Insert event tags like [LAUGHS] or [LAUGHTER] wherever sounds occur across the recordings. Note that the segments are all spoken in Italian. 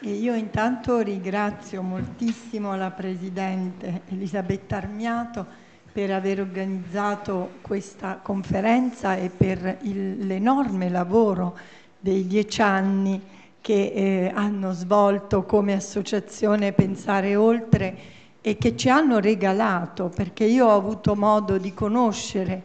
E io intanto ringrazio moltissimo la Presidente Elisabetta Armiato per aver organizzato questa conferenza e per l'enorme lavoro dei dieci anni che eh, hanno svolto come associazione Pensare Oltre e che ci hanno regalato, perché io ho avuto modo di conoscere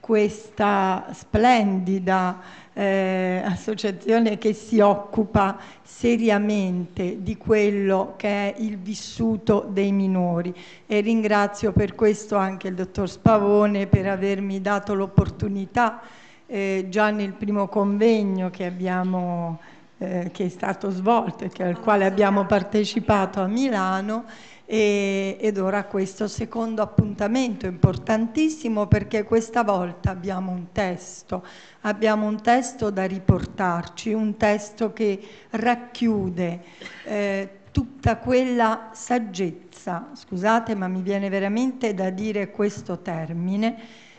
questa splendida eh, associazione che si occupa seriamente di quello che è il vissuto dei minori e ringrazio per questo anche il dottor Spavone per avermi dato l'opportunità eh, già nel primo convegno che abbiamo eh, che è stato svolto e che, al quale abbiamo partecipato a Milano e, ed ora questo secondo appuntamento importantissimo perché questa volta abbiamo un testo, abbiamo un testo da riportarci, un testo che racchiude eh, tutta quella saggezza, scusate ma mi viene veramente da dire questo termine,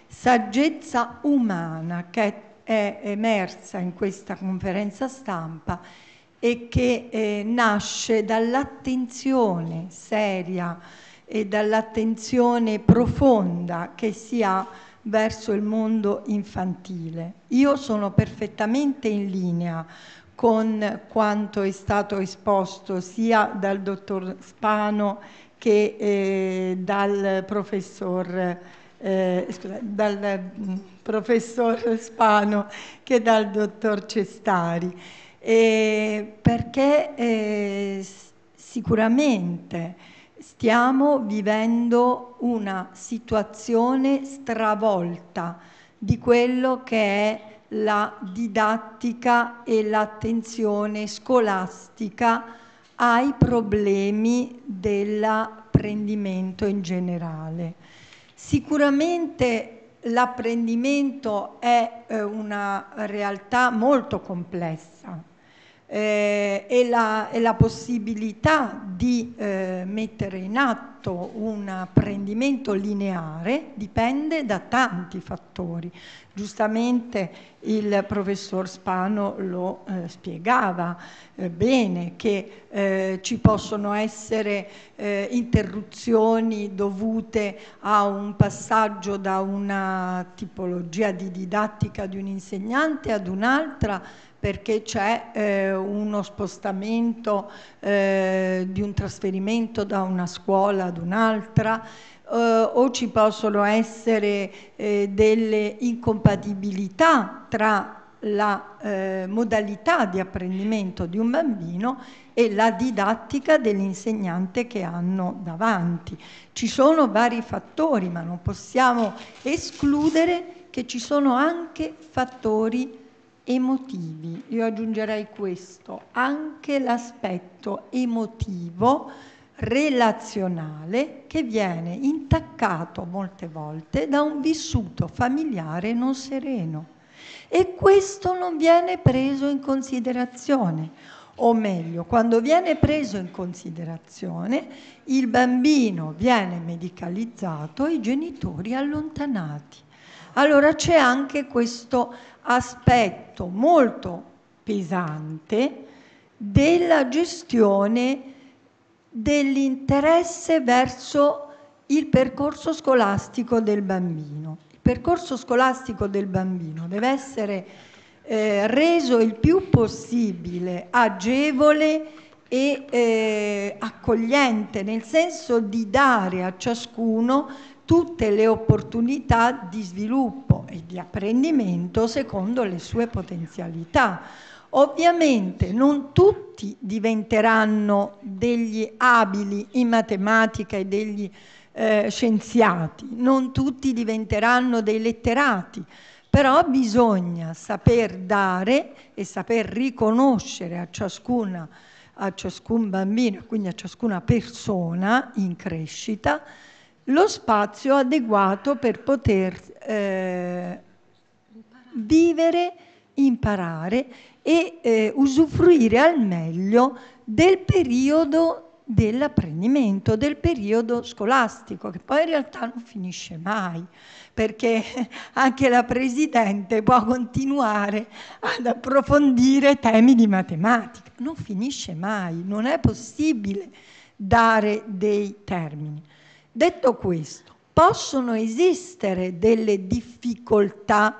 saggezza umana che è emersa in questa conferenza stampa e che eh, nasce dall'attenzione seria e dall'attenzione profonda che si ha verso il mondo infantile. Io sono perfettamente in linea con quanto è stato esposto sia dal dottor Spano che eh, dal professor eh, scusa, dal mm, professor Spano che dal dottor Cestari eh, perché eh, sicuramente stiamo vivendo una situazione stravolta di quello che è la didattica e l'attenzione scolastica ai problemi dell'apprendimento in generale. Sicuramente l'apprendimento è eh, una realtà molto complessa eh, e, la, e, la, possibilità di eh, mettere in atto quanto un apprendimento lineare dipende da tanti fattori. Giustamente il professor Spano lo eh, spiegava eh, bene che eh, ci possono essere eh, interruzioni dovute a un passaggio da una tipologia di didattica di un insegnante ad un'altra perché c'è eh, uno spostamento eh, di un trasferimento da una scuola ad un'altra, eh, o ci possono essere eh, delle incompatibilità tra la eh, modalità di apprendimento di un bambino e la didattica dell'insegnante che hanno davanti. Ci sono vari fattori, ma non possiamo escludere che ci sono anche fattori emotivi. Io aggiungerei questo, anche l'aspetto emotivo relazionale che viene intaccato molte volte da un vissuto familiare non sereno. E questo non viene preso in considerazione, o meglio, quando viene preso in considerazione, il bambino viene medicalizzato e i genitori allontanati. Allora c'è anche questo aspetto molto pesante della gestione dell'interesse verso il percorso scolastico del bambino. Il percorso scolastico del bambino deve essere eh, reso il più possibile agevole e eh, accogliente, nel senso di dare a ciascuno tutte le opportunità di sviluppo e di apprendimento secondo le sue potenzialità Ovviamente non tutti diventeranno degli abili in matematica e degli eh, scienziati, non tutti diventeranno dei letterati, però bisogna saper dare e saper riconoscere a, ciascuna, a ciascun bambino, quindi a ciascuna persona in crescita, lo spazio adeguato per poter eh, vivere imparare e eh, usufruire al meglio del periodo dell'apprendimento, del periodo scolastico, che poi in realtà non finisce mai, perché [LAUGHS] anche la Presidente può continuare ad approfondire temi di matematica, non finisce mai, non è possibile dare dei termini. Detto questo, possono esistere delle difficoltà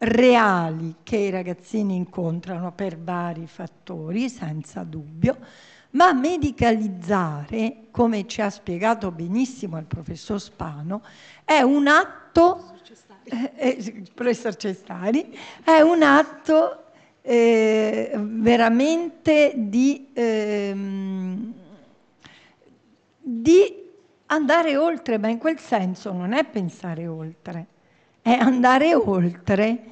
reali che i ragazzini incontrano per vari fattori, senza dubbio, ma medicalizzare, come ci ha spiegato benissimo il professor Spano, è un atto, eh, eh, professor Cestari, è un atto eh, veramente di, ehm, di andare oltre, ma in quel senso non è pensare oltre è andare oltre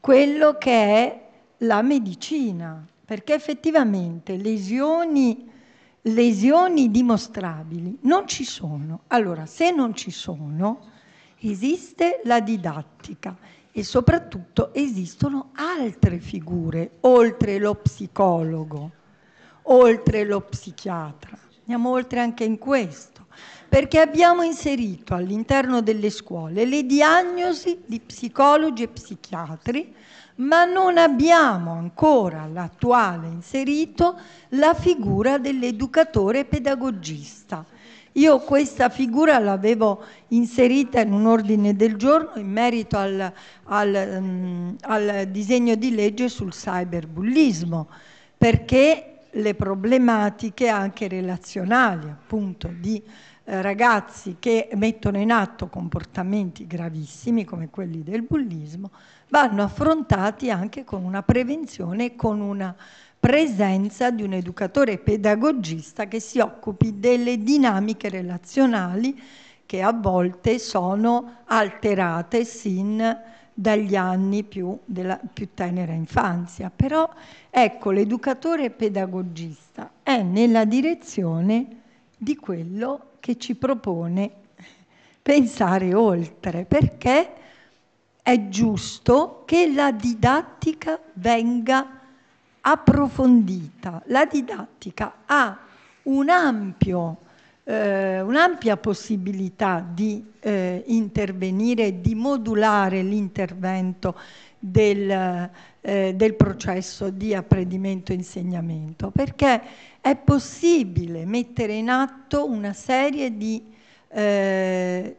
quello che è la medicina, perché effettivamente lesioni, lesioni dimostrabili non ci sono. Allora, se non ci sono, esiste la didattica e soprattutto esistono altre figure, oltre lo psicologo, oltre lo psichiatra. Andiamo oltre anche in questo perché abbiamo inserito all'interno delle scuole le diagnosi di psicologi e psichiatri, ma non abbiamo ancora l'attuale inserito la figura dell'educatore pedagogista. Io questa figura l'avevo inserita in un ordine del giorno in merito al, al, mm, al disegno di legge sul cyberbullismo, perché le problematiche anche relazionali, appunto, di eh, ragazzi che mettono in atto comportamenti gravissimi come quelli del bullismo, vanno affrontati anche con una prevenzione con una presenza di un educatore pedagogista che si occupi delle dinamiche relazionali che a volte sono alterate sin dagli anni più della più tenera infanzia. Però ecco, l'educatore pedagogista è nella direzione di quello che ci propone pensare oltre, perché è giusto che la didattica venga approfondita. La didattica ha un ampio eh, un'ampia possibilità di eh, intervenire e di modulare l'intervento del, eh, del, processo di apprendimento-insegnamento, e perché è possibile mettere in atto una serie di eh,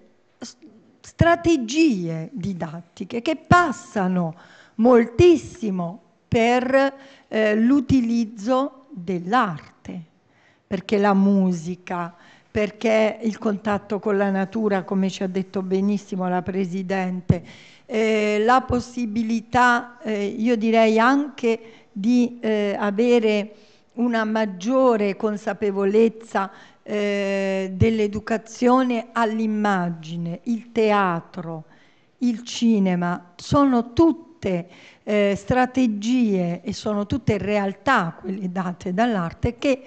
strategie didattiche che passano moltissimo per eh, l'utilizzo dell'arte, perché la musica, perché il contatto con la natura, come ci ha detto benissimo la Presidente, eh, la possibilità, eh, io direi anche di eh, avere una maggiore consapevolezza eh, dell'educazione all'immagine, il teatro, il cinema, sono tutte eh, strategie e sono tutte realtà quelle date dall'arte che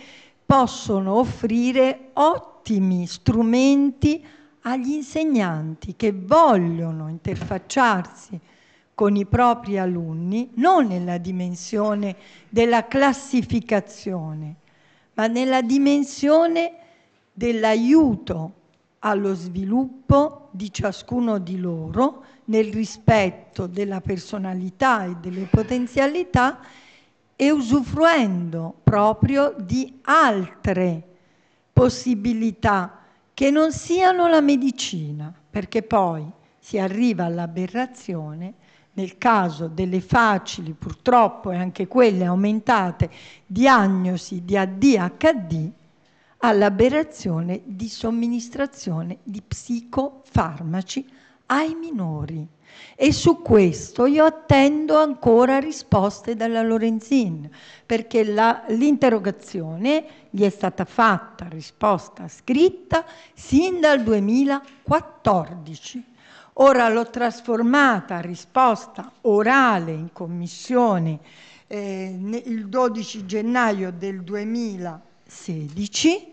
possono offrire ottime ottimi strumenti agli insegnanti che vogliono interfacciarsi con i propri alunni, non nella dimensione della classificazione, ma nella dimensione dell'aiuto allo sviluppo di ciascuno di loro nel rispetto della personalità e delle potenzialità e usufruendo proprio di altre possibilità che non siano la medicina, perché poi si arriva all'aberrazione nel caso delle facili, purtroppo e anche quelle aumentate, diagnosi di ADHD, all'aberrazione di somministrazione di psicofarmaci ai minori. E su questo io attendo ancora risposte dalla Lorenzin, perché l'interrogazione gli è stata fatta, risposta scritta, sin dal 2014. Ora l'ho trasformata a risposta orale in commissione eh, il 12 gennaio del 2016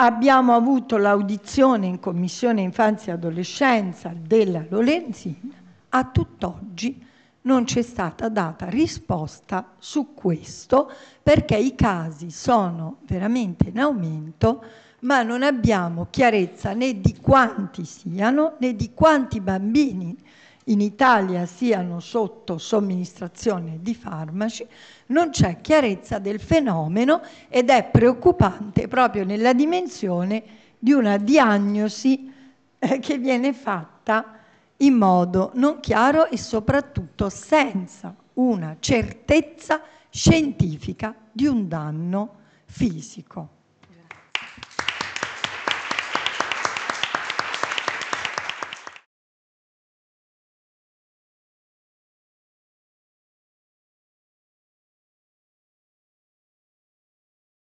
Abbiamo avuto l'audizione in Commissione Infanzia e Adolescenza della Lorenzin, a tutt'oggi non c'è stata data risposta su questo perché i casi sono veramente in aumento, ma non abbiamo chiarezza né di quanti siano né di quanti bambini in Italia siano sotto somministrazione di farmaci, non c'è chiarezza del fenomeno ed è preoccupante proprio nella dimensione di una diagnosi eh, che viene fatta in modo non chiaro e soprattutto senza una certezza scientifica di un danno fisico.